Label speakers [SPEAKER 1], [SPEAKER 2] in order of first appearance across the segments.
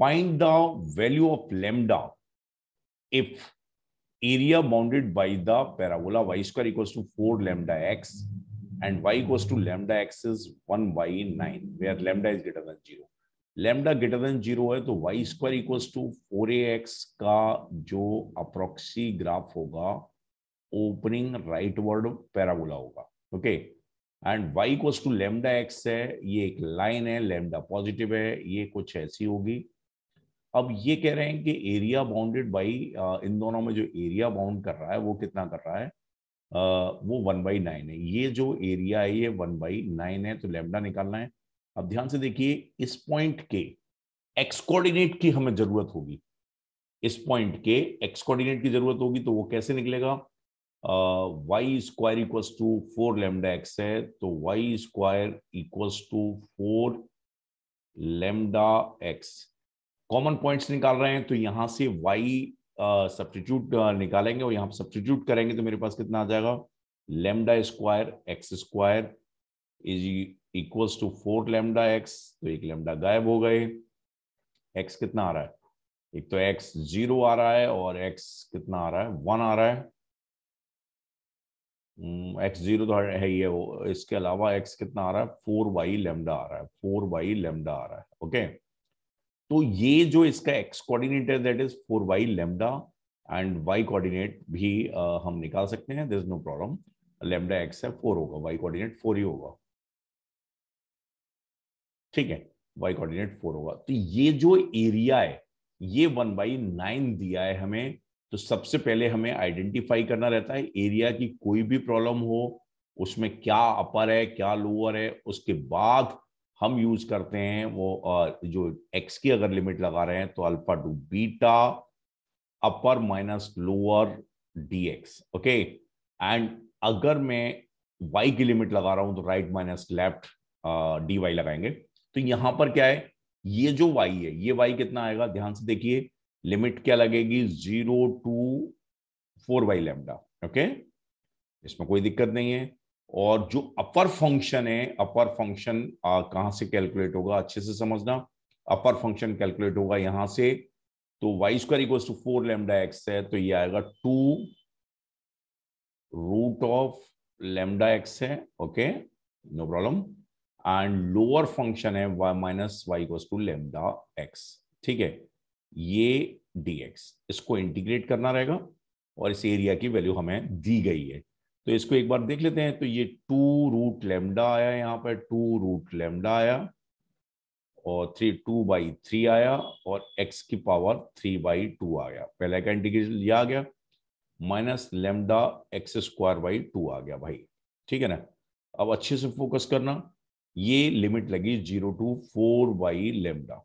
[SPEAKER 1] find the value of lambda if area bounded by the parabola y square equals to 4 lambda x and y equals to lambda x is 1 y 9 where lambda is greater than 0. lambda greater than 0 hai to y square equals to 4ax ka jo जो graph hoga opening rightward parabola hoga okay and y equals to lambda x hai ye ek line hai lambda positive hai ye kuch aisi hogi अब ये कह रहे हैं कि area bounded by इन दोनों में जो एरिया बाउंड कर रहा है वो कितना कर रहा है आ, वो वन बाई नाइन है ये जो एरिया है ये वन बाई नाइन है तो लेमडा निकालना है अब ध्यान से देखिए इस पॉइंट के एक्स कोऑर्डिनेट की हमें जरूरत होगी इस पॉइंट के एक्स कोऑर्डिनेट की जरूरत होगी तो वो कैसे निकलेगा Y square equal to four lambda X है तो Y square equal to four lambda X common points निकाल रहे हैं तो यहां से वाई सब्सटीट्यूट निकालेंगे और यहां पर सब्सटीट्यूट करेंगे तो मेरे पास कितना आ जाएगा lambda square X square is equals to four lambda X तो एक लेमडा गायब हो गए एक्स कितना आ रहा है एक तो एक्स जीरो आ रहा है और एक्स कितना आ रहा है वन आ रहा है एक्स हम्म, जीरो तो है ही है इसके अलावा एक्स कितना आ रहा है फोर बाई लेमडा आ रहा है फोर बाई लेमडा आ रहा है ओके okay? तो ये जो इसका एक्स कोऑर्डिनेट है that is four Y lambda and Y coordinate भी uh, हम निकाल सकते हैं this no problem lambda X है फोर होगा वाई कोऑर्डिनेट फोर ही होगा ठीक है वाई कोऑर्डिनेट फोर होगा तो ये जो एरिया है ये वन बाई नाइन दिया है हमें तो सबसे पहले हमें आइडेंटिफाई करना रहता है एरिया की कोई भी प्रॉब्लम हो उसमें क्या अपर है क्या लोअर है उसके बाद हम यूज करते हैं वो जो एक्स की अगर लिमिट लगा रहे हैं तो alpha to beta upper minus lower DX okay and अगर मैं वाई की लिमिट लगा रहा हूं तो right minus left D Y लगाएंगे तो यहां पर क्या है ये जो वाई है ये वाई कितना आएगा ध्यान से देखिए लिमिट क्या लगेगी zero to four by lambda okay इसमें कोई दिक्कत नहीं है और जो अपर फंक्शन है अपर फंक्शन कहां से कैलकुलेट होगा अच्छे से समझना अपर फंक्शन कैलकुलेट होगा यहां से तो Y square equal to four lambda X है तो ये आएगा two root of lambda X है okay no problem and lower function है Y minus Y equal to lambda X ठीक है ये डीएक्स इसको इंटीग्रेट करना रहेगा और इस एरिया की वैल्यू हमें दी गई है तो इसको एक बार देख लेते हैं तो ये टू रूट लेमडा आया यहाँ पर टू रूट लेमडा आया और थ्री टू बाई थ्री आया और एक्स की पावर थ्री बाई टू आ गया पहले का इंटीग्रेशन लिया आ गया minus lambda X square by two आ गया भाई ठीक है ना अब अच्छे से फोकस करना ये लिमिट लगी zero to four by lambda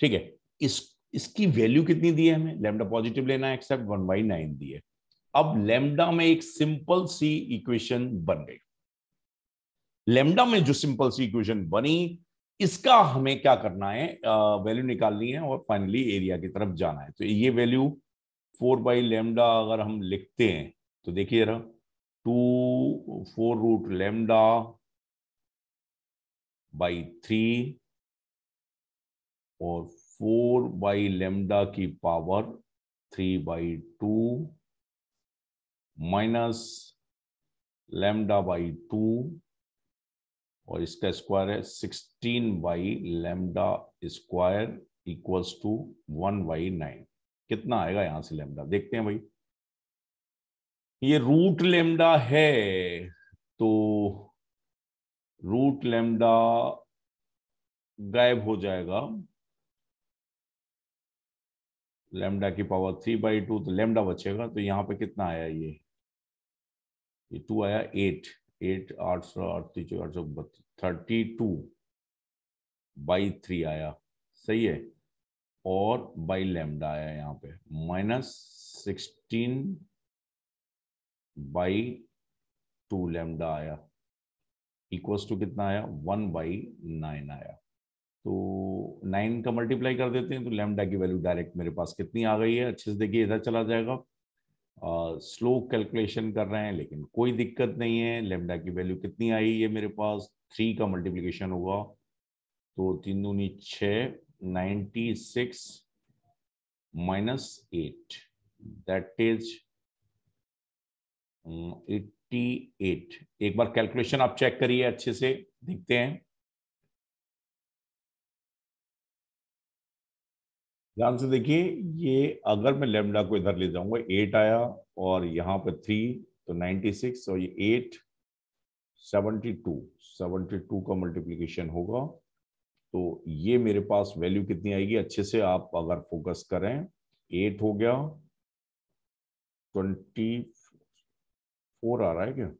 [SPEAKER 1] ठीक है इस इसकी वैल्यू कितनी दी है हमें लेमडा पॉजिटिव लेना है एक्सेप्ट वन बाई नाइन दी है अब लेमडा में एक सिंपल सी इक्वेशन बन गई लेमडा में जो सिंपल सी इक्वेशन बनी इसका हमें क्या करना है वैल्यू निकालनी है और फाइनली एरिया की तरफ जाना है तो ये वैल्यू फोर बाई लेमडा अगर हम लिखते हैं तो देखिए जरा two four root lambda by three और फोर बाई लेमडा की power three by two minus lambda by two और इसका स्क्वायर है sixteen by lambda square equals to one by nine कितना आएगा यहां से लेमडा देखते हैं भाई ये रूट लेमडा है तो रूट लेमडा गायब हो जाएगा लेमडा की पावर थ्री बाई टू तो लेमडा बचेगा तो यहां पे कितना आया ये ये टू आया एट एट आठ सौ अड़तीस आठ सौ थर्टी टू बाई थ्री आया सही है और बाई लेमडा आया यहाँ पे minus sixteen by two lambda आया इक्वल्स टू कितना आया वन बाई नाइन आया तो नाइन का मल्टीप्लाई कर देते हैं तो लेमडा की वैल्यू डायरेक्ट मेरे पास कितनी आ गई है अच्छे से देखिए इधर चला जाएगा स्लो uh, कैलकुलेशन कर रहे हैं लेकिन कोई दिक्कत नहीं है लेमडा की वैल्यू कितनी आई है मेरे पास थ्री का मल्टीप्लीकेशन होगा तो तीन दूनी छ ninety six minus eight that is eighty eight एक बार कैलकुलेशन आप चेक करिए अच्छे से देखते हैं ध्यान से देखिए ये अगर मैं लेमडा को इधर ले जाऊंगा एट आया और यहाँ पर थ्री तो नाइन्टी सिक्स और ये eight seventy two seventy two का मल्टीप्लीकेशन होगा तो ये मेरे पास वैल्यू कितनी आएगी अच्छे से आप अगर फोकस करें एट हो गया ट्वेंटी फोर आ रहा है क्या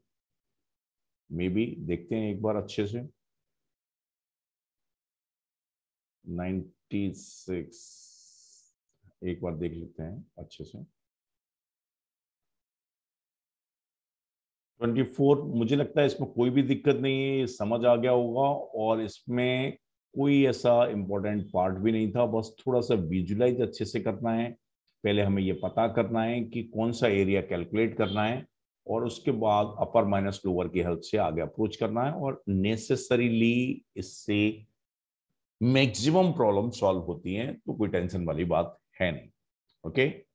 [SPEAKER 1] मे बी देखते हैं एक बार अच्छे से नाइन्टी सिक्स एक बार देख लेते हैं अच्छे से ट्वेंटी फोर मुझे लगता है इसमें कोई भी दिक्कत नहीं है समझ आ गया होगा और इसमें कोई ऐसा इंपॉर्टेंट पार्ट भी नहीं था बस थोड़ा सा विजुलाइज अच्छे से करना है पहले हमें यह पता करना है कि कौन सा एरिया कैलकुलेट करना है और उसके बाद अपर माइनस लोअर की हेल्प से आगे अप्रोच करना है और नेसेसरीली इससे मैक्सिमम प्रॉब्लम सॉल्व होती हैं तो कोई टेंशन वाली बात hen. Okay.